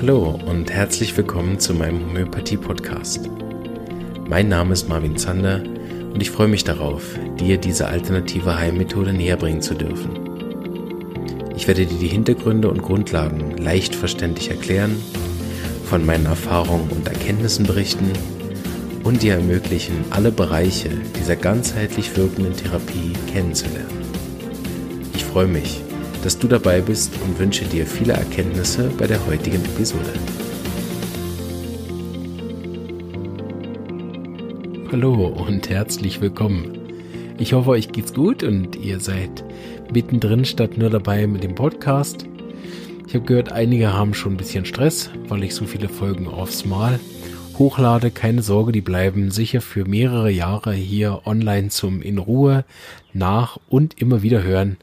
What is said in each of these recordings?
Hallo und herzlich willkommen zu meinem Homöopathie-Podcast. Mein Name ist Marvin Zander und ich freue mich darauf, dir diese alternative Heilmethode näherbringen zu dürfen. Ich werde dir die Hintergründe und Grundlagen leicht verständlich erklären, von meinen Erfahrungen und Erkenntnissen berichten und dir ermöglichen, alle Bereiche dieser ganzheitlich wirkenden Therapie kennenzulernen. Ich freue mich, dass du dabei bist und wünsche dir viele Erkenntnisse bei der heutigen Episode. Hallo und herzlich willkommen. Ich hoffe, euch geht's gut und ihr seid mittendrin statt nur dabei mit dem Podcast. Ich habe gehört, einige haben schon ein bisschen Stress, weil ich so viele Folgen aufs Mal hochlade. Keine Sorge, die bleiben sicher für mehrere Jahre hier online zum in Ruhe nach und immer wieder hören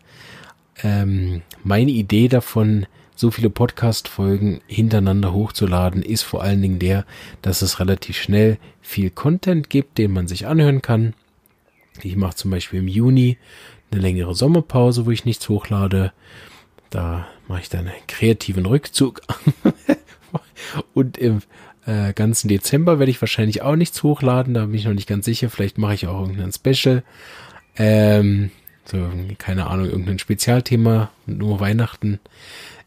ähm, meine Idee davon, so viele Podcast-Folgen hintereinander hochzuladen, ist vor allen Dingen der, dass es relativ schnell viel Content gibt, den man sich anhören kann. Ich mache zum Beispiel im Juni eine längere Sommerpause, wo ich nichts hochlade. Da mache ich dann einen kreativen Rückzug. Und im äh, ganzen Dezember werde ich wahrscheinlich auch nichts hochladen. Da bin ich noch nicht ganz sicher. Vielleicht mache ich auch irgendein Special. Ähm, so, keine Ahnung, irgendein Spezialthema, nur Weihnachten.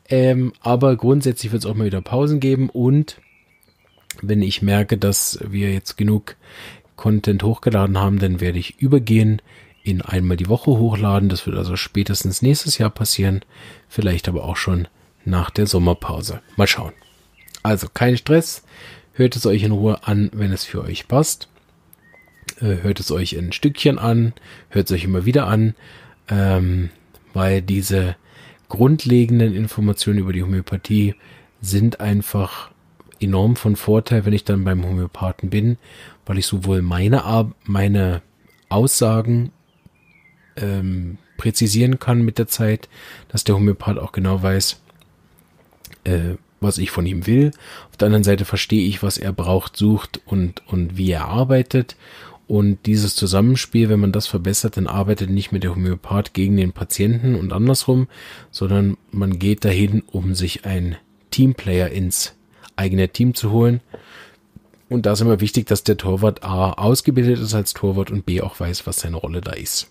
Ähm, aber grundsätzlich wird es auch mal wieder Pausen geben und wenn ich merke, dass wir jetzt genug Content hochgeladen haben, dann werde ich übergehen, in einmal die Woche hochladen. Das wird also spätestens nächstes Jahr passieren, vielleicht aber auch schon nach der Sommerpause. Mal schauen. Also kein Stress, hört es euch in Ruhe an, wenn es für euch passt. Äh, hört es euch in Stückchen an, hört es euch immer wieder an, ähm, weil diese grundlegenden Informationen über die Homöopathie sind einfach enorm von Vorteil, wenn ich dann beim Homöopathen bin, weil ich sowohl meine, meine Aussagen ähm, präzisieren kann mit der Zeit, dass der Homöopath auch genau weiß, äh, was ich von ihm will. Auf der anderen Seite verstehe ich, was er braucht, sucht und, und wie er arbeitet. Und dieses Zusammenspiel, wenn man das verbessert, dann arbeitet nicht mehr der Homöopath gegen den Patienten und andersrum, sondern man geht dahin, um sich einen Teamplayer ins eigene Team zu holen. Und da ist immer wichtig, dass der Torwart A ausgebildet ist als Torwart und B auch weiß, was seine Rolle da ist.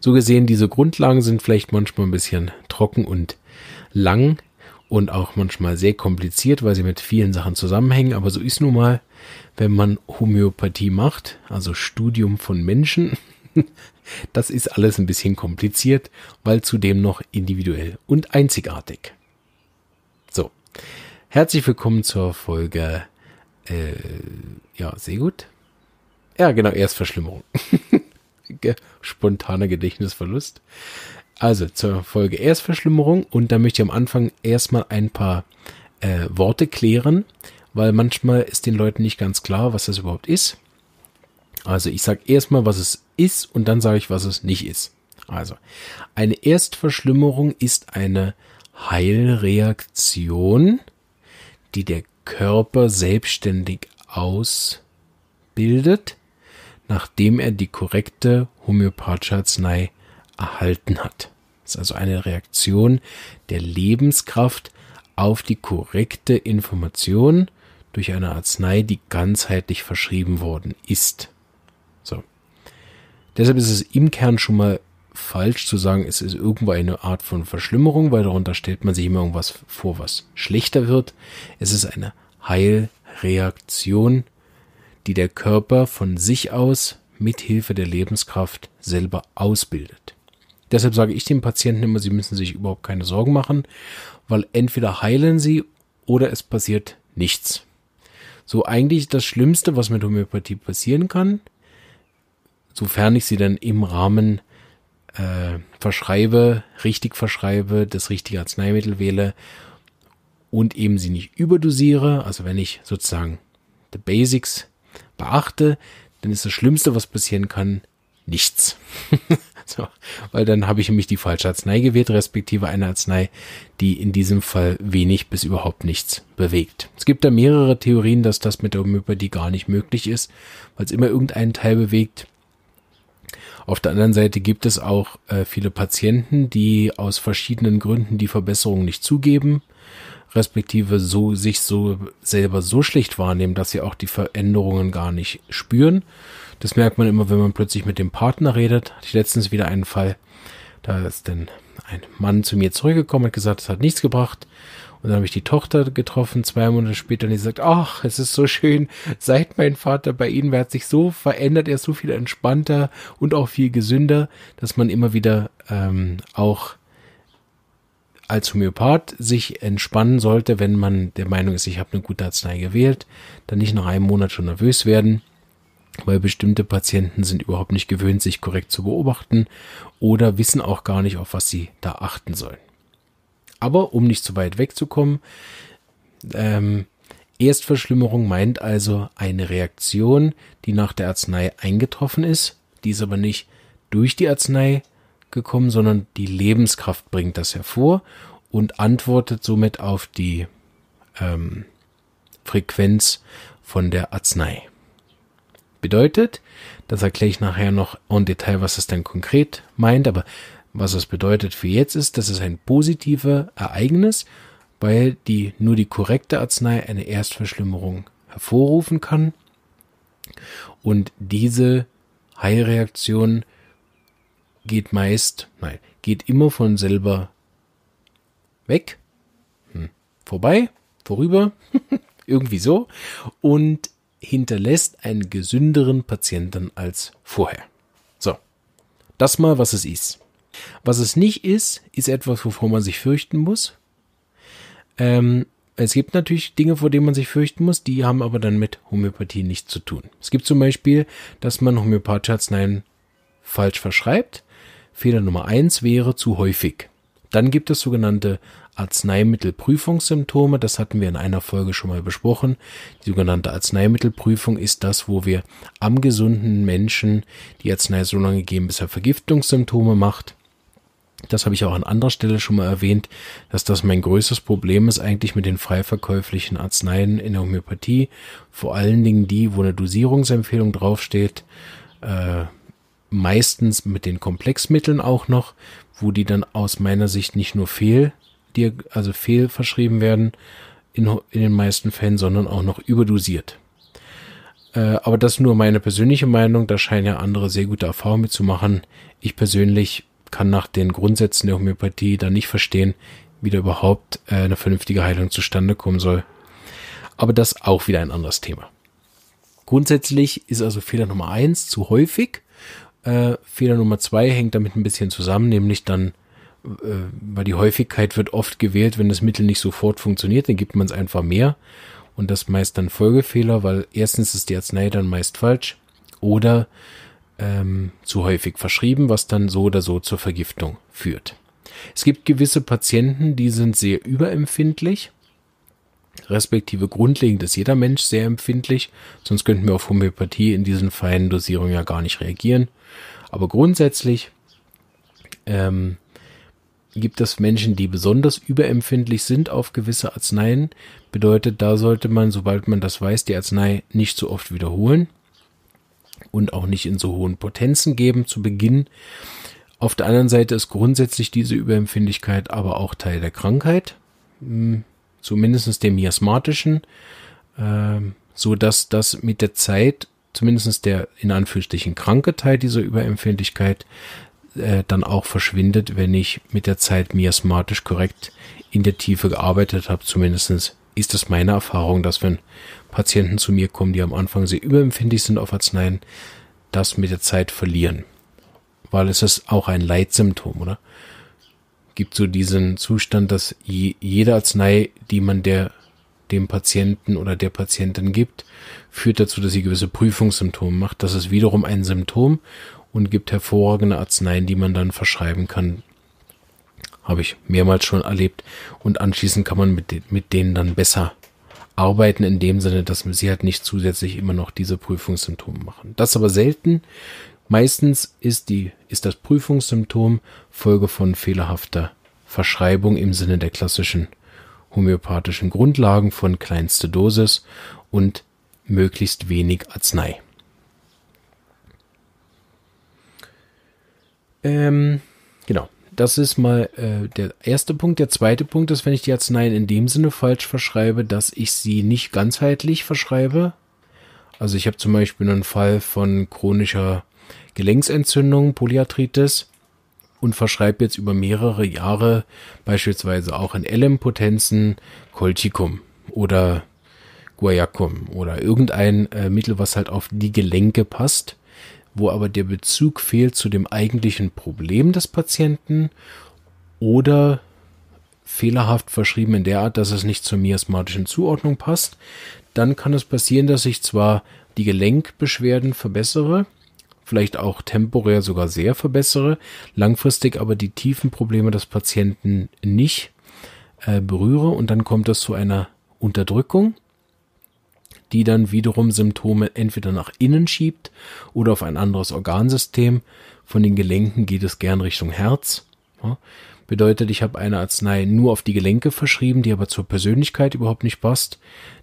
So gesehen, diese Grundlagen sind vielleicht manchmal ein bisschen trocken und lang, und auch manchmal sehr kompliziert, weil sie mit vielen Sachen zusammenhängen. Aber so ist nun mal, wenn man Homöopathie macht, also Studium von Menschen. Das ist alles ein bisschen kompliziert, weil zudem noch individuell und einzigartig. So, herzlich willkommen zur Folge. Äh, ja, sehr gut. Ja, genau, Erstverschlimmerung. Spontaner Gedächtnisverlust. Also zur Folge Erstverschlimmerung und da möchte ich am Anfang erstmal ein paar äh, Worte klären, weil manchmal ist den Leuten nicht ganz klar, was das überhaupt ist. Also ich sage erstmal, was es ist und dann sage ich, was es nicht ist. Also eine Erstverschlimmerung ist eine Heilreaktion, die der Körper selbstständig ausbildet, nachdem er die korrekte homöopathische Arznei erhalten hat. Das ist also eine Reaktion der Lebenskraft auf die korrekte Information durch eine Arznei, die ganzheitlich verschrieben worden ist. So. Deshalb ist es im Kern schon mal falsch zu sagen, es ist irgendwo eine Art von Verschlimmerung, weil darunter stellt man sich immer irgendwas vor, was schlechter wird. Es ist eine Heilreaktion, die der Körper von sich aus mit Hilfe der Lebenskraft selber ausbildet. Deshalb sage ich den Patienten immer, sie müssen sich überhaupt keine Sorgen machen, weil entweder heilen sie oder es passiert nichts. So eigentlich das Schlimmste, was mit Homöopathie passieren kann, sofern ich sie dann im Rahmen äh, verschreibe, richtig verschreibe, das richtige Arzneimittel wähle und eben sie nicht überdosiere, also wenn ich sozusagen die Basics beachte, dann ist das Schlimmste, was passieren kann, nichts. So, weil dann habe ich nämlich die falsche Arznei gewählt, respektive eine Arznei, die in diesem Fall wenig bis überhaupt nichts bewegt. Es gibt da mehrere Theorien, dass das mit der Homöopathie gar nicht möglich ist, weil es immer irgendeinen Teil bewegt. Auf der anderen Seite gibt es auch äh, viele Patienten, die aus verschiedenen Gründen die Verbesserung nicht zugeben, respektive so sich so selber so schlecht wahrnehmen, dass sie auch die Veränderungen gar nicht spüren das merkt man immer, wenn man plötzlich mit dem Partner redet. Hatte ich letztens wieder einen Fall. Da ist denn ein Mann zu mir zurückgekommen und gesagt, es hat nichts gebracht. Und dann habe ich die Tochter getroffen, zwei Monate später, und die sagt, ach, es ist so schön, seit mein Vater bei Ihnen, wer hat sich so verändert, er ist so viel entspannter und auch viel gesünder, dass man immer wieder ähm, auch als Homöopath sich entspannen sollte, wenn man der Meinung ist, ich habe eine gute Arznei gewählt, dann nicht nach einem Monat schon nervös werden, weil bestimmte Patienten sind überhaupt nicht gewöhnt, sich korrekt zu beobachten oder wissen auch gar nicht, auf was sie da achten sollen. Aber um nicht zu weit wegzukommen, ähm, Erstverschlimmerung meint also eine Reaktion, die nach der Arznei eingetroffen ist, die ist aber nicht durch die Arznei gekommen, sondern die Lebenskraft bringt das hervor und antwortet somit auf die ähm, Frequenz von der Arznei bedeutet. Das erkläre ich nachher noch en Detail, was es dann konkret meint, aber was es bedeutet für jetzt ist, das ist ein positives Ereignis, weil die nur die korrekte Arznei eine Erstverschlimmerung hervorrufen kann und diese Heilreaktion geht meist, nein, geht immer von selber weg, hm. vorbei, vorüber, irgendwie so und hinterlässt einen gesünderen Patienten als vorher. So, das mal, was es ist. Was es nicht ist, ist etwas, wovor man sich fürchten muss. Ähm, es gibt natürlich Dinge, vor denen man sich fürchten muss, die haben aber dann mit Homöopathie nichts zu tun. Es gibt zum Beispiel, dass man homöopathische Arzneien falsch verschreibt. Fehler Nummer 1 wäre zu häufig. Dann gibt es sogenannte Arzneimittelprüfungssymptome, das hatten wir in einer Folge schon mal besprochen. Die sogenannte Arzneimittelprüfung ist das, wo wir am gesunden Menschen die Arznei so lange geben, bis er Vergiftungssymptome macht. Das habe ich auch an anderer Stelle schon mal erwähnt, dass das mein größtes Problem ist eigentlich mit den freiverkäuflichen Arzneien in der Homöopathie. Vor allen Dingen die, wo eine Dosierungsempfehlung draufsteht, äh, meistens mit den Komplexmitteln auch noch, wo die dann aus meiner Sicht nicht nur fehl dir also fehlverschrieben werden in, in den meisten Fällen, sondern auch noch überdosiert. Äh, aber das ist nur meine persönliche Meinung, da scheinen ja andere sehr gute Erfahrungen mitzumachen. Ich persönlich kann nach den Grundsätzen der Homöopathie da nicht verstehen, wie da überhaupt äh, eine vernünftige Heilung zustande kommen soll. Aber das auch wieder ein anderes Thema. Grundsätzlich ist also Fehler Nummer eins zu häufig. Äh, Fehler Nummer zwei hängt damit ein bisschen zusammen, nämlich dann äh, weil die Häufigkeit wird oft gewählt, wenn das Mittel nicht sofort funktioniert, dann gibt man es einfach mehr und das meist dann Folgefehler, weil erstens ist die Arznei dann meist falsch oder ähm, zu häufig verschrieben, was dann so oder so zur Vergiftung führt. Es gibt gewisse Patienten, die sind sehr überempfindlich, respektive grundlegend ist jeder Mensch sehr empfindlich, sonst könnten wir auf Homöopathie in diesen feinen Dosierungen ja gar nicht reagieren. Aber grundsätzlich ähm, gibt es Menschen, die besonders überempfindlich sind auf gewisse Arzneien. Bedeutet, da sollte man, sobald man das weiß, die Arznei nicht so oft wiederholen und auch nicht in so hohen Potenzen geben zu Beginn. Auf der anderen Seite ist grundsätzlich diese Überempfindlichkeit aber auch Teil der Krankheit, hm, zumindestens der miasmatischen, ähm, so dass das mit der Zeit zumindestens der in Anführungsstrichen kranke Teil dieser Überempfindlichkeit äh, dann auch verschwindet, wenn ich mit der Zeit miasmatisch korrekt in der Tiefe gearbeitet habe. Zumindest ist das meine Erfahrung, dass wenn Patienten zu mir kommen, die am Anfang sehr überempfindlich sind auf Arzneien, das mit der Zeit verlieren. Weil es ist auch ein Leitsymptom, oder? Gibt so diesen Zustand, dass je, jede Arznei, die man der, dem Patienten oder der Patientin gibt, führt dazu, dass sie gewisse Prüfungssymptome macht. Das ist wiederum ein Symptom und gibt hervorragende Arzneien, die man dann verschreiben kann. Habe ich mehrmals schon erlebt. Und anschließend kann man mit, mit denen dann besser arbeiten, in dem Sinne, dass sie halt nicht zusätzlich immer noch diese Prüfungssymptome machen. Das aber selten. Meistens ist, die, ist das Prüfungssymptom Folge von fehlerhafter Verschreibung im Sinne der klassischen homöopathischen Grundlagen von kleinste Dosis und möglichst wenig Arznei. Ähm, genau. Das ist mal äh, der erste Punkt. Der zweite Punkt ist, wenn ich die Arzneien in dem Sinne falsch verschreibe, dass ich sie nicht ganzheitlich verschreibe. Also ich habe zum Beispiel einen Fall von chronischer Gelenksentzündung, Polyarthritis und verschreibe jetzt über mehrere Jahre beispielsweise auch in LM-Potenzen Colchicum oder Guayacum oder irgendein äh, Mittel, was halt auf die Gelenke passt wo aber der Bezug fehlt zu dem eigentlichen Problem des Patienten oder fehlerhaft verschrieben in der Art, dass es nicht zur miasmatischen Zuordnung passt, dann kann es passieren, dass ich zwar die Gelenkbeschwerden verbessere, vielleicht auch temporär sogar sehr verbessere, langfristig aber die tiefen Probleme des Patienten nicht äh, berühre und dann kommt es zu einer Unterdrückung die dann wiederum Symptome entweder nach innen schiebt oder auf ein anderes Organsystem. Von den Gelenken geht es gern Richtung Herz. Ja. Bedeutet, ich habe eine Arznei nur auf die Gelenke verschrieben, die aber zur Persönlichkeit überhaupt nicht passt,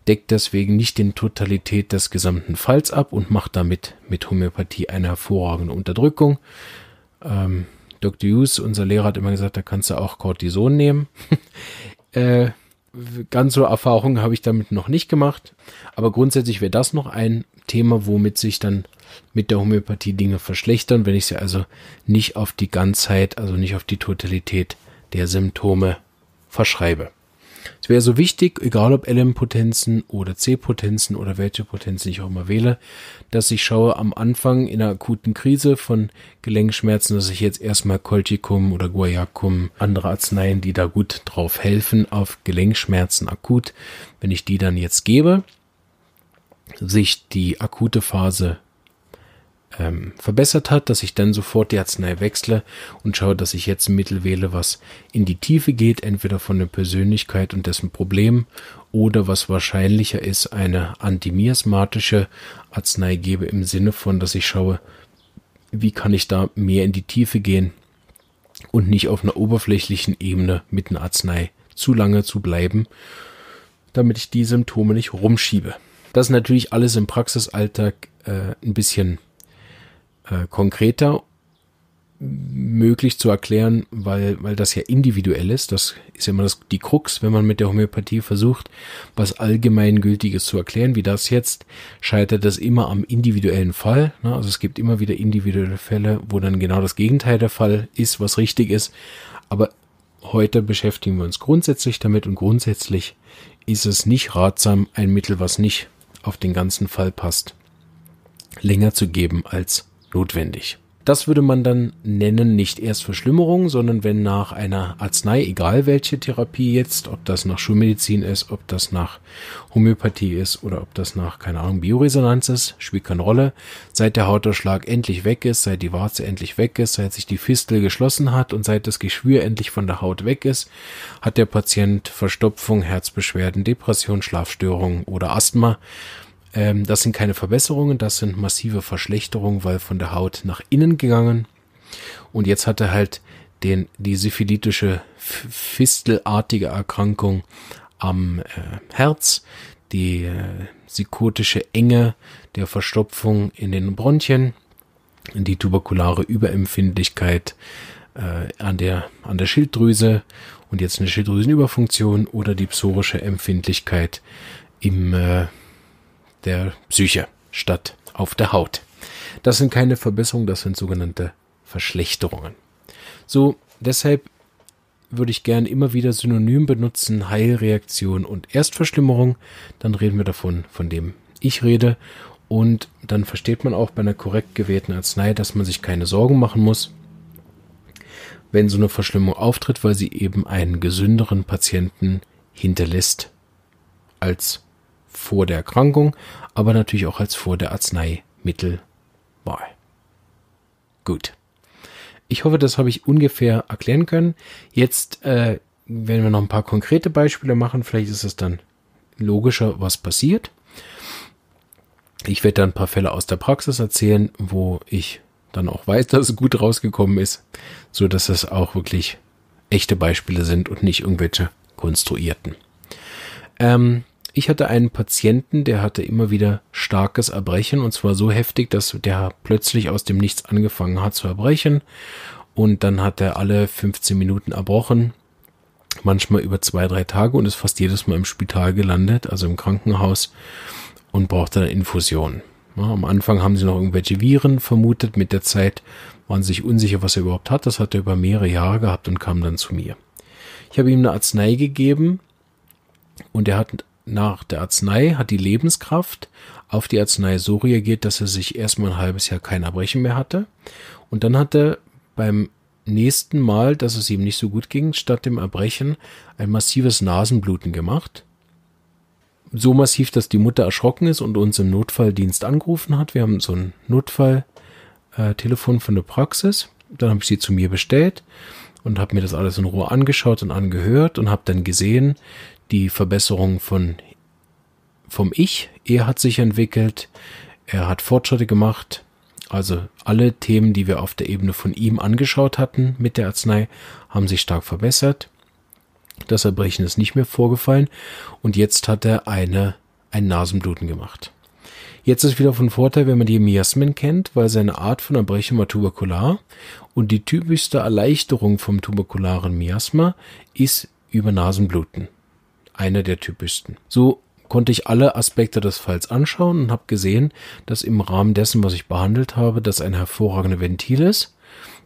deckt deswegen nicht den Totalität des gesamten Falls ab und macht damit mit Homöopathie eine hervorragende Unterdrückung. Ähm, Dr. Hughes, unser Lehrer, hat immer gesagt, da kannst du auch Cortison nehmen. äh, ganz so Erfahrungen habe ich damit noch nicht gemacht. Aber grundsätzlich wäre das noch ein Thema, womit sich dann mit der Homöopathie Dinge verschlechtern, wenn ich sie also nicht auf die Ganzheit, also nicht auf die Totalität der Symptome verschreibe. Es wäre so wichtig, egal ob LM-Potenzen oder C-Potenzen oder welche Potenzen ich auch immer wähle, dass ich schaue am Anfang in einer akuten Krise von Gelenkschmerzen, dass ich jetzt erstmal Colchicum oder Guayacum, andere Arzneien, die da gut drauf helfen, auf Gelenkschmerzen akut, wenn ich die dann jetzt gebe, sich die akute Phase ähm, verbessert hat, dass ich dann sofort die Arznei wechsle und schaue, dass ich jetzt ein Mittel wähle, was in die Tiefe geht, entweder von der Persönlichkeit und dessen Problem oder was wahrscheinlicher ist, eine antimiasmatische Arznei gebe im Sinne von, dass ich schaue, wie kann ich da mehr in die Tiefe gehen und nicht auf einer oberflächlichen Ebene mit einer Arznei zu lange zu bleiben, damit ich die Symptome nicht rumschiebe. Das ist natürlich alles im Praxisalltag äh, ein bisschen äh, konkreter möglich zu erklären, weil, weil das ja individuell ist. Das ist ja immer das, die Krux, wenn man mit der Homöopathie versucht, was Allgemeingültiges zu erklären, wie das jetzt, scheitert das immer am individuellen Fall. Ne? Also es gibt immer wieder individuelle Fälle, wo dann genau das Gegenteil der Fall ist, was richtig ist. Aber heute beschäftigen wir uns grundsätzlich damit und grundsätzlich ist es nicht ratsam, ein Mittel, was nicht auf den ganzen Fall passt, länger zu geben als notwendig. Das würde man dann nennen, nicht erst Verschlimmerung, sondern wenn nach einer Arznei, egal welche Therapie jetzt, ob das nach Schulmedizin ist, ob das nach Homöopathie ist oder ob das nach, keine Ahnung, Bioresonanz ist, spielt keine Rolle. Seit der Hautausschlag endlich weg ist, seit die Warze endlich weg ist, seit sich die Fistel geschlossen hat und seit das Geschwür endlich von der Haut weg ist, hat der Patient Verstopfung, Herzbeschwerden, Depression, Schlafstörungen oder Asthma. Ähm, das sind keine Verbesserungen, das sind massive Verschlechterungen, weil von der Haut nach innen gegangen. Und jetzt hat er halt den, die syphilitische, fistelartige Erkrankung am äh, Herz, die äh, sikotische Enge der Verstopfung in den Bronchien, die tuberkulare Überempfindlichkeit äh, an, der, an der Schilddrüse und jetzt eine Schilddrüsenüberfunktion oder die psorische Empfindlichkeit im äh, der Psyche statt auf der Haut. Das sind keine Verbesserungen, das sind sogenannte Verschlechterungen. So, deshalb würde ich gern immer wieder synonym benutzen, Heilreaktion und Erstverschlimmerung. Dann reden wir davon, von dem ich rede. Und dann versteht man auch bei einer korrekt gewählten Arznei, dass man sich keine Sorgen machen muss, wenn so eine Verschlimmung auftritt, weil sie eben einen gesünderen Patienten hinterlässt als vor der Erkrankung, aber natürlich auch als vor der Arzneimittelwahl. Gut. Ich hoffe, das habe ich ungefähr erklären können. Jetzt äh, werden wir noch ein paar konkrete Beispiele machen. Vielleicht ist es dann logischer, was passiert. Ich werde dann ein paar Fälle aus der Praxis erzählen, wo ich dann auch weiß, dass es gut rausgekommen ist, so dass es auch wirklich echte Beispiele sind und nicht irgendwelche konstruierten. Ähm, ich hatte einen Patienten, der hatte immer wieder starkes Erbrechen und zwar so heftig, dass der plötzlich aus dem Nichts angefangen hat zu erbrechen und dann hat er alle 15 Minuten erbrochen, manchmal über zwei, drei Tage und ist fast jedes Mal im Spital gelandet, also im Krankenhaus und brauchte eine Infusion. Ja, am Anfang haben sie noch irgendwelche Viren vermutet, mit der Zeit waren sie sich unsicher, was er überhaupt hat. Das hat er über mehrere Jahre gehabt und kam dann zu mir. Ich habe ihm eine Arznei gegeben und er hat nach der Arznei hat die Lebenskraft auf die Arznei so reagiert, dass er sich erstmal ein halbes Jahr kein Erbrechen mehr hatte. Und dann hat er beim nächsten Mal, dass es ihm nicht so gut ging, statt dem Erbrechen ein massives Nasenbluten gemacht. So massiv, dass die Mutter erschrocken ist und uns im Notfalldienst angerufen hat. Wir haben so ein Notfalltelefon äh, von der Praxis. Dann habe ich sie zu mir bestellt und habe mir das alles in Ruhe angeschaut und angehört und habe dann gesehen, die Verbesserung von, vom Ich. Er hat sich entwickelt, er hat Fortschritte gemacht. Also alle Themen, die wir auf der Ebene von ihm angeschaut hatten mit der Arznei, haben sich stark verbessert. Das Erbrechen ist nicht mehr vorgefallen und jetzt hat er eine, ein Nasenbluten gemacht. Jetzt ist wieder von Vorteil, wenn man die Miasmen kennt, weil seine Art von Erbrechen war tuberkular und die typischste Erleichterung vom tuberkularen Miasma ist über Nasenbluten einer der typischsten. So konnte ich alle Aspekte des Falls anschauen und habe gesehen, dass im Rahmen dessen, was ich behandelt habe, das ein hervorragende Ventil ist.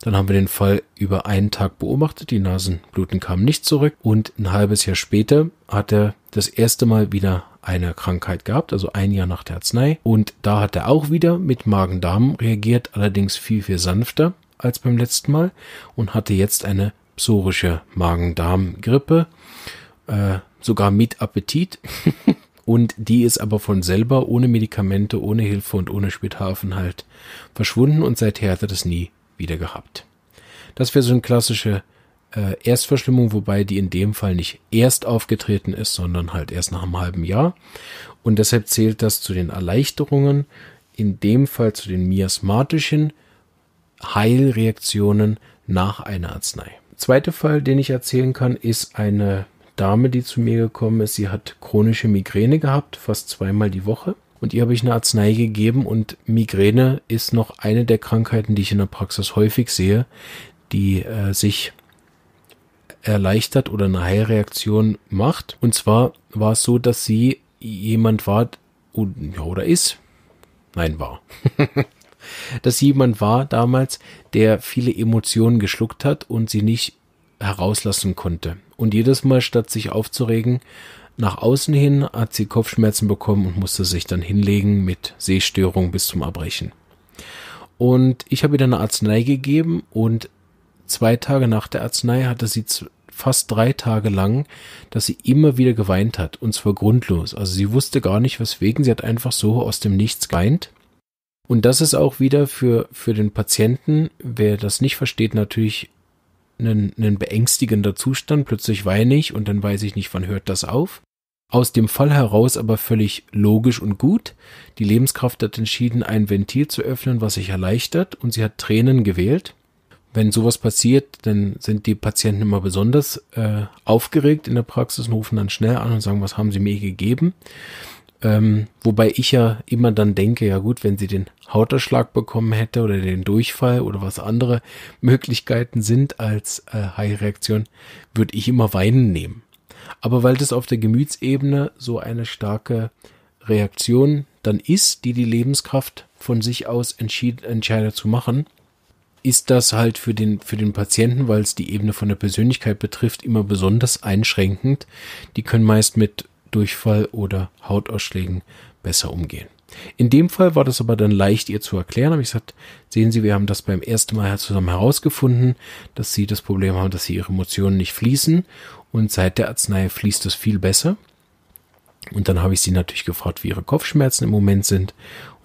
Dann haben wir den Fall über einen Tag beobachtet, die Nasenbluten kamen nicht zurück und ein halbes Jahr später hat er das erste Mal wieder eine Krankheit gehabt, also ein Jahr nach der Arznei und da hat er auch wieder mit Magen-Darm reagiert, allerdings viel, viel sanfter als beim letzten Mal und hatte jetzt eine psorische Magen-Darm-Grippe. Äh, sogar mit Appetit. und die ist aber von selber, ohne Medikamente, ohne Hilfe und ohne Spithafen halt verschwunden und seither hat er das nie wieder gehabt. Das wäre so eine klassische äh, Erstverschlimmung, wobei die in dem Fall nicht erst aufgetreten ist, sondern halt erst nach einem halben Jahr. Und deshalb zählt das zu den Erleichterungen, in dem Fall zu den miasmatischen Heilreaktionen nach einer Arznei. Zweiter Fall, den ich erzählen kann, ist eine Dame, die zu mir gekommen ist, sie hat chronische Migräne gehabt, fast zweimal die Woche. Und ihr habe ich eine Arznei gegeben und Migräne ist noch eine der Krankheiten, die ich in der Praxis häufig sehe, die äh, sich erleichtert oder eine Heilreaktion macht. Und zwar war es so, dass sie jemand war oder ist, nein war, dass sie jemand war damals, der viele Emotionen geschluckt hat und sie nicht herauslassen konnte. Und jedes Mal, statt sich aufzuregen, nach außen hin hat sie Kopfschmerzen bekommen und musste sich dann hinlegen mit Sehstörung bis zum Erbrechen. Und ich habe ihr dann eine Arznei gegeben und zwei Tage nach der Arznei hatte sie fast drei Tage lang, dass sie immer wieder geweint hat und zwar grundlos. Also sie wusste gar nicht weswegen, sie hat einfach so aus dem Nichts geweint. Und das ist auch wieder für, für den Patienten, wer das nicht versteht, natürlich ein, ein beängstigender Zustand, plötzlich weine ich und dann weiß ich nicht, wann hört das auf. Aus dem Fall heraus aber völlig logisch und gut. Die Lebenskraft hat entschieden, ein Ventil zu öffnen, was sich erleichtert und sie hat Tränen gewählt. Wenn sowas passiert, dann sind die Patienten immer besonders äh, aufgeregt in der Praxis und rufen dann schnell an und sagen, was haben sie mir gegeben? Ähm, wobei ich ja immer dann denke, ja gut, wenn sie den Hauterschlag bekommen hätte oder den Durchfall oder was andere Möglichkeiten sind als äh, High-Reaktion, würde ich immer Weinen nehmen. Aber weil das auf der Gemütsebene so eine starke Reaktion dann ist, die die Lebenskraft von sich aus entscheidet zu machen, ist das halt für den, für den Patienten, weil es die Ebene von der Persönlichkeit betrifft, immer besonders einschränkend. Die können meist mit Durchfall oder Hautausschlägen besser umgehen. In dem Fall war das aber dann leicht ihr zu erklären. Aber ich gesagt, sehen Sie, wir haben das beim ersten Mal zusammen herausgefunden, dass Sie das Problem haben, dass Sie Ihre Emotionen nicht fließen. Und seit der Arznei fließt das viel besser. Und dann habe ich sie natürlich gefragt, wie ihre Kopfschmerzen im Moment sind.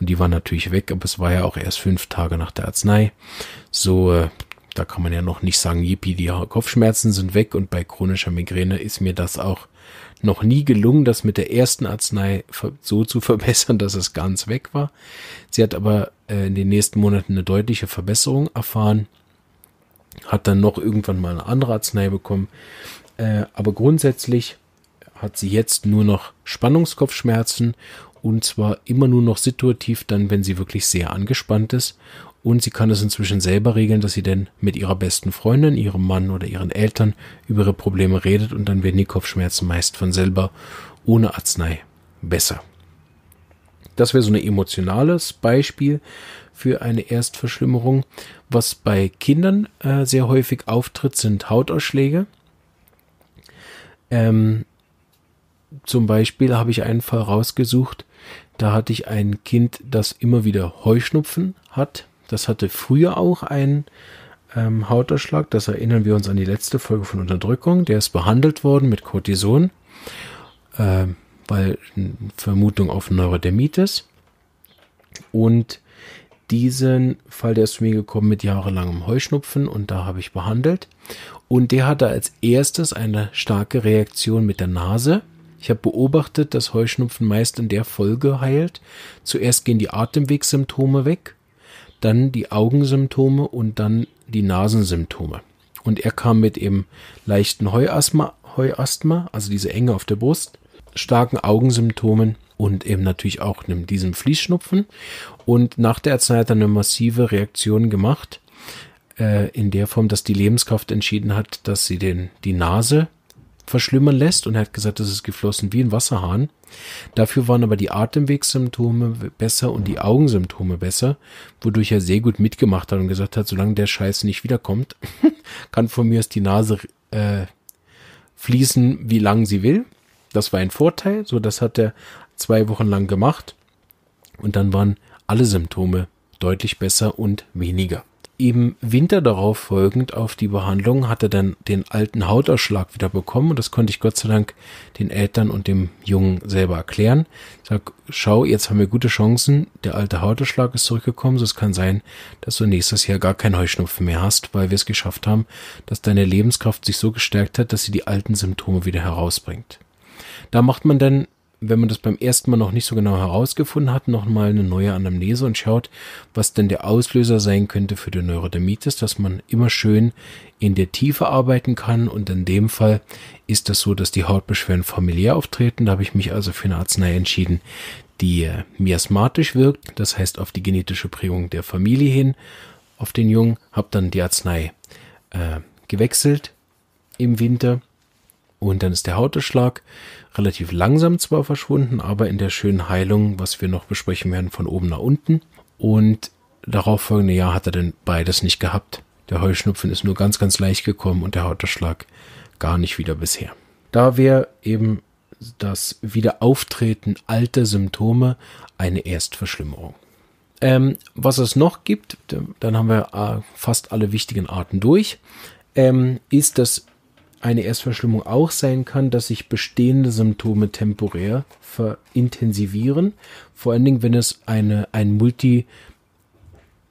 Und die waren natürlich weg, aber es war ja auch erst fünf Tage nach der Arznei. So, äh, da kann man ja noch nicht sagen, yippie, die Kopfschmerzen sind weg. Und bei chronischer Migräne ist mir das auch noch nie gelungen, das mit der ersten Arznei so zu verbessern, dass es ganz weg war. Sie hat aber äh, in den nächsten Monaten eine deutliche Verbesserung erfahren, hat dann noch irgendwann mal eine andere Arznei bekommen. Äh, aber grundsätzlich hat sie jetzt nur noch Spannungskopfschmerzen und zwar immer nur noch situativ, dann wenn sie wirklich sehr angespannt ist und sie kann es inzwischen selber regeln, dass sie denn mit ihrer besten Freundin, ihrem Mann oder ihren Eltern über ihre Probleme redet und dann werden die Kopfschmerzen meist von selber ohne Arznei besser. Das wäre so ein emotionales Beispiel für eine Erstverschlimmerung. Was bei Kindern äh, sehr häufig auftritt, sind Hautausschläge. Ähm, zum Beispiel habe ich einen Fall rausgesucht, da hatte ich ein Kind, das immer wieder Heuschnupfen hat. Das hatte früher auch einen ähm, Hautausschlag. Das erinnern wir uns an die letzte Folge von Unterdrückung. Der ist behandelt worden mit Cortison, äh, weil Vermutung auf Neurodermitis. Und diesen Fall, der ist zu mir gekommen mit jahrelangem Heuschnupfen und da habe ich behandelt. Und der hatte als erstes eine starke Reaktion mit der Nase. Ich habe beobachtet, dass Heuschnupfen meist in der Folge heilt. Zuerst gehen die Atemwegssymptome weg dann die Augensymptome und dann die Nasensymptome. Und er kam mit eben leichten Heuasthma, Heuasthma, also diese Enge auf der Brust, starken Augensymptomen und eben natürlich auch diesem Fließschnupfen. Und nach der Arznei hat er eine massive Reaktion gemacht, äh, in der Form, dass die Lebenskraft entschieden hat, dass sie den, die Nase verschlimmern lässt und er hat gesagt, es ist geflossen wie ein Wasserhahn. Dafür waren aber die Atemwegssymptome besser und die Augensymptome besser, wodurch er sehr gut mitgemacht hat und gesagt hat, solange der Scheiß nicht wiederkommt, kann von mir aus die Nase äh, fließen, wie lang sie will. Das war ein Vorteil, so das hat er zwei Wochen lang gemacht und dann waren alle Symptome deutlich besser und weniger im Winter darauf folgend auf die Behandlung hat er dann den alten Hautausschlag wieder bekommen und das konnte ich Gott sei Dank den Eltern und dem Jungen selber erklären. Ich sag, schau, jetzt haben wir gute Chancen, der alte Hautausschlag ist zurückgekommen, so es kann sein, dass du nächstes Jahr gar keinen Heuschnupfen mehr hast, weil wir es geschafft haben, dass deine Lebenskraft sich so gestärkt hat, dass sie die alten Symptome wieder herausbringt. Da macht man dann wenn man das beim ersten Mal noch nicht so genau herausgefunden hat, nochmal eine neue Anamnese und schaut, was denn der Auslöser sein könnte für die Neurodermitis, dass man immer schön in der Tiefe arbeiten kann. Und in dem Fall ist das so, dass die Hautbeschwerden familiär auftreten. Da habe ich mich also für eine Arznei entschieden, die äh, miasmatisch wirkt, das heißt auf die genetische Prägung der Familie hin, auf den Jungen, habe dann die Arznei äh, gewechselt im Winter und dann ist der Hauteschlag relativ langsam zwar verschwunden, aber in der schönen Heilung, was wir noch besprechen werden, von oben nach unten. Und darauf folgende Jahr hat er dann beides nicht gehabt. Der Heuschnupfen ist nur ganz, ganz leicht gekommen und der Hauterschlag gar nicht wieder bisher. Da wäre eben das Wiederauftreten alter Symptome eine Erstverschlimmerung. Ähm, was es noch gibt, dann haben wir äh, fast alle wichtigen Arten durch, ähm, ist das eine Erstverschlimmung auch sein kann, dass sich bestehende Symptome temporär verintensivieren. Vor allen Dingen, wenn es eine, ein Multi,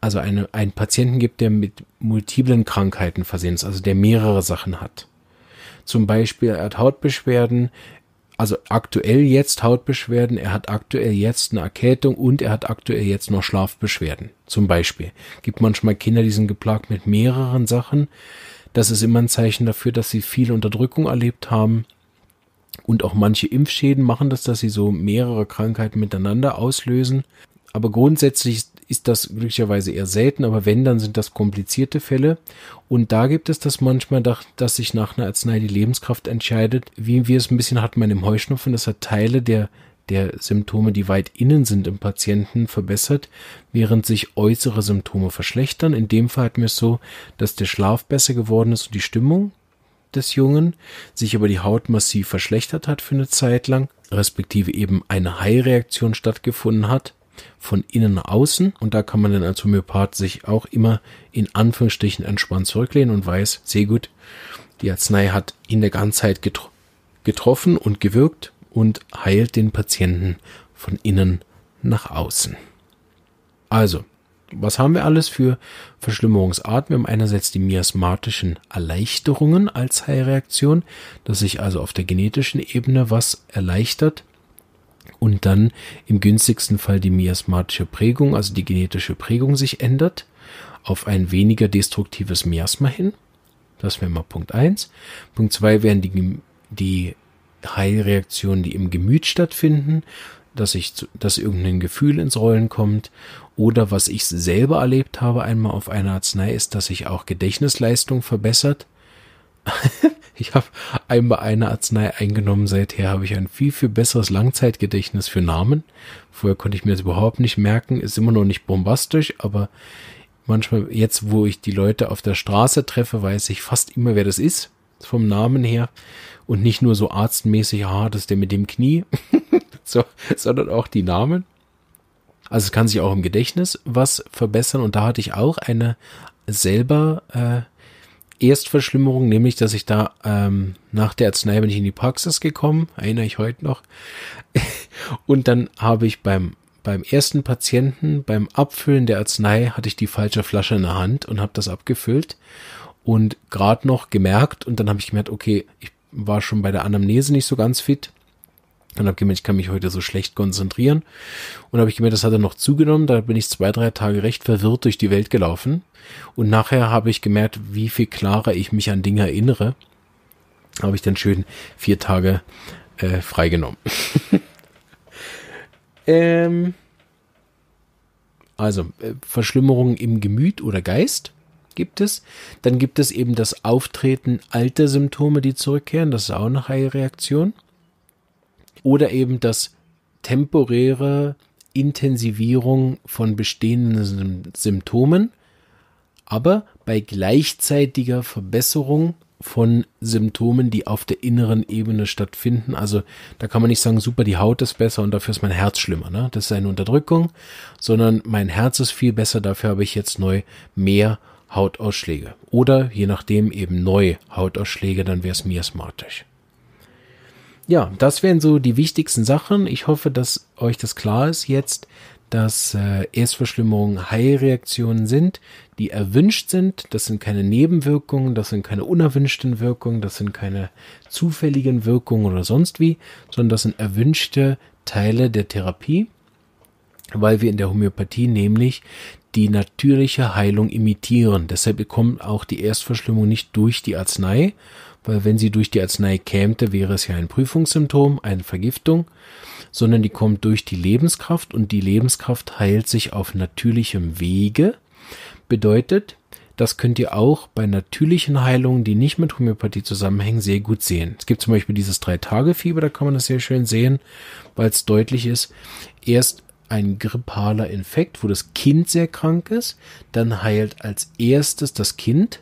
also eine, einen Patienten gibt, der mit multiplen Krankheiten versehen ist, also der mehrere Sachen hat. Zum Beispiel, er hat Hautbeschwerden, also aktuell jetzt Hautbeschwerden, er hat aktuell jetzt eine Erkältung und er hat aktuell jetzt noch Schlafbeschwerden. Zum Beispiel. Gibt manchmal Kinder, die sind geplagt mit mehreren Sachen. Das ist immer ein Zeichen dafür, dass sie viel Unterdrückung erlebt haben. Und auch manche Impfschäden machen das, dass sie so mehrere Krankheiten miteinander auslösen. Aber grundsätzlich ist das glücklicherweise eher selten, aber wenn, dann sind das komplizierte Fälle. Und da gibt es das manchmal, dass sich nach einer Arznei die Lebenskraft entscheidet, wie wir es ein bisschen hatten bei dem Heuschnupfen, dass er Teile der der Symptome, die weit innen sind im Patienten, verbessert, während sich äußere Symptome verschlechtern. In dem Fall hatten wir es so, dass der Schlaf besser geworden ist und die Stimmung des Jungen, sich aber die Haut massiv verschlechtert hat für eine Zeit lang, respektive eben eine Heilreaktion stattgefunden hat von innen nach außen. Und da kann man dann als Homöopath sich auch immer in Anführungsstrichen entspannt zurücklehnen und weiß, sehr gut, die Arznei hat in der Ganzheit getro getroffen und gewirkt und heilt den Patienten von innen nach außen. Also, was haben wir alles für Verschlimmerungsarten? Wir haben einerseits die miasmatischen Erleichterungen als Heilreaktion, dass sich also auf der genetischen Ebene was erleichtert und dann im günstigsten Fall die miasmatische Prägung, also die genetische Prägung sich ändert auf ein weniger destruktives Miasma hin. Das wäre mal Punkt 1. Punkt 2 wären die, die Heilreaktionen, die im Gemüt stattfinden, dass ich, dass irgendein Gefühl ins Rollen kommt. Oder was ich selber erlebt habe einmal auf einer Arznei ist, dass sich auch Gedächtnisleistung verbessert. ich habe einmal eine Arznei eingenommen, seither habe ich ein viel, viel besseres Langzeitgedächtnis für Namen. Vorher konnte ich mir das überhaupt nicht merken, ist immer noch nicht bombastisch, aber manchmal jetzt, wo ich die Leute auf der Straße treffe, weiß ich fast immer, wer das ist vom Namen her und nicht nur so arztmäßig, ah, das ist der mit dem Knie, so, sondern auch die Namen. Also es kann sich auch im Gedächtnis was verbessern und da hatte ich auch eine selber äh, Erstverschlimmerung, nämlich dass ich da ähm, nach der Arznei bin ich in die Praxis gekommen, erinnere ich heute noch. und dann habe ich beim beim ersten Patienten beim Abfüllen der Arznei hatte ich die falsche Flasche in der Hand und habe das abgefüllt und gerade noch gemerkt und dann habe ich gemerkt, okay, ich war schon bei der Anamnese nicht so ganz fit und habe gemerkt, ich kann mich heute so schlecht konzentrieren und habe ich gemerkt, das hat dann noch zugenommen, da bin ich zwei, drei Tage recht verwirrt durch die Welt gelaufen und nachher habe ich gemerkt, wie viel klarer ich mich an Dinge erinnere, habe ich dann schön vier Tage äh, freigenommen. ähm, also, äh, Verschlimmerungen im Gemüt oder Geist gibt es. Dann gibt es eben das Auftreten alter Symptome, die zurückkehren, das ist auch eine High-Reaktion. Oder eben das temporäre Intensivierung von bestehenden Symptomen, aber bei gleichzeitiger Verbesserung von Symptomen, die auf der inneren Ebene stattfinden. Also da kann man nicht sagen, super, die Haut ist besser und dafür ist mein Herz schlimmer. Ne? Das ist eine Unterdrückung, sondern mein Herz ist viel besser, dafür habe ich jetzt neu mehr Hautausschläge. Oder je nachdem eben neu Hautausschläge, dann wäre es miasmatisch. Ja, das wären so die wichtigsten Sachen. Ich hoffe, dass euch das klar ist jetzt, dass äh, Erstverschlimmerungen Heilreaktionen sind, die erwünscht sind. Das sind keine Nebenwirkungen, das sind keine unerwünschten Wirkungen, das sind keine zufälligen Wirkungen oder sonst wie, sondern das sind erwünschte Teile der Therapie, weil wir in der Homöopathie nämlich die natürliche Heilung imitieren. Deshalb kommt auch die Erstverschlimmung nicht durch die Arznei, weil wenn sie durch die Arznei kämte, wäre es ja ein Prüfungssymptom, eine Vergiftung, sondern die kommt durch die Lebenskraft und die Lebenskraft heilt sich auf natürlichem Wege. Bedeutet, das könnt ihr auch bei natürlichen Heilungen, die nicht mit Homöopathie zusammenhängen, sehr gut sehen. Es gibt zum Beispiel dieses Drei-Tage-Fieber, da kann man das sehr schön sehen, weil es deutlich ist. Erst ein grippaler Infekt, wo das Kind sehr krank ist. Dann heilt als erstes das Kind.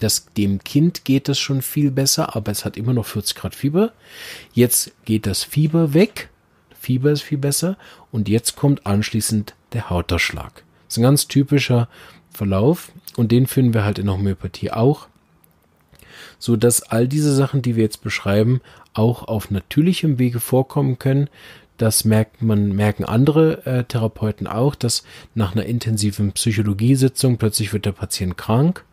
Das, dem Kind geht es schon viel besser, aber es hat immer noch 40 Grad Fieber. Jetzt geht das Fieber weg. Fieber ist viel besser. Und jetzt kommt anschließend der Hauterschlag. Das ist ein ganz typischer Verlauf. Und den finden wir halt in der Homöopathie auch. So dass all diese Sachen, die wir jetzt beschreiben, auch auf natürlichem Wege vorkommen können. Das merkt man, merken andere äh, Therapeuten auch, dass nach einer intensiven Psychologiesitzung plötzlich wird der Patient krank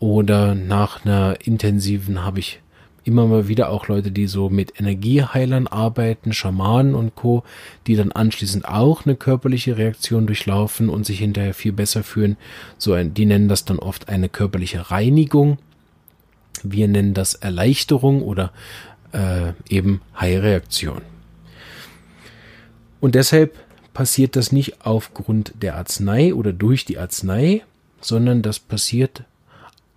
oder nach einer intensiven habe ich immer mal wieder auch Leute, die so mit Energieheilern arbeiten, Schamanen und Co., die dann anschließend auch eine körperliche Reaktion durchlaufen und sich hinterher viel besser fühlen. So ein, die nennen das dann oft eine körperliche Reinigung. Wir nennen das Erleichterung oder äh, eben Heilreaktion. Und deshalb passiert das nicht aufgrund der Arznei oder durch die Arznei, sondern das passiert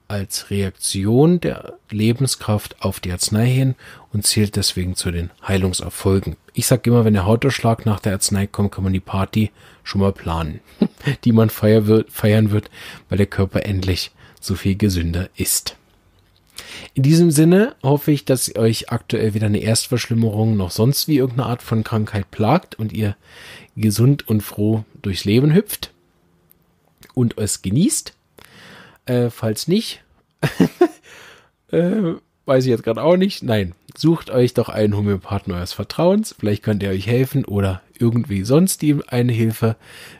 als Reaktion der Lebenskraft auf die Arznei hin und zählt deswegen zu den Heilungserfolgen. Ich sage immer, wenn der Hautausschlag nach der Arznei kommt, kann man die Party schon mal planen, die man feiern wird, weil der Körper endlich so viel gesünder ist. In diesem Sinne hoffe ich, dass euch aktuell weder eine Erstverschlimmerung noch sonst wie irgendeine Art von Krankheit plagt und ihr gesund und froh durchs Leben hüpft und es genießt. Äh, falls nicht, äh, weiß ich jetzt gerade auch nicht. Nein, sucht euch doch einen Homöopathen eures Vertrauens. Vielleicht könnt ihr euch helfen oder irgendwie sonst ihm eine Hilfe.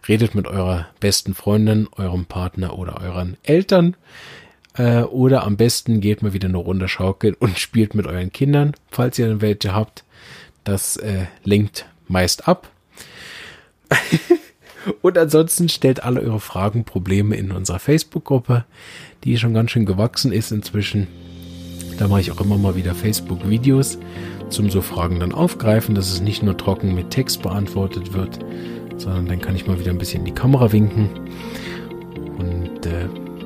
Redet mit eurer besten Freundin, eurem Partner oder euren Eltern. Äh, oder am besten geht mal wieder eine Runde schaukeln und spielt mit euren Kindern, falls ihr welche habt. Das äh, lenkt meist ab. und ansonsten stellt alle eure Fragen, Probleme in unserer Facebook-Gruppe, die schon ganz schön gewachsen ist inzwischen. Da mache ich auch immer mal wieder Facebook-Videos zum so Fragen dann aufgreifen, dass es nicht nur trocken mit Text beantwortet wird, sondern dann kann ich mal wieder ein bisschen in die Kamera winken.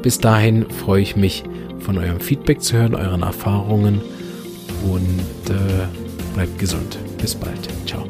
Bis dahin freue ich mich, von eurem Feedback zu hören, euren Erfahrungen und äh, bleibt gesund. Bis bald. Ciao.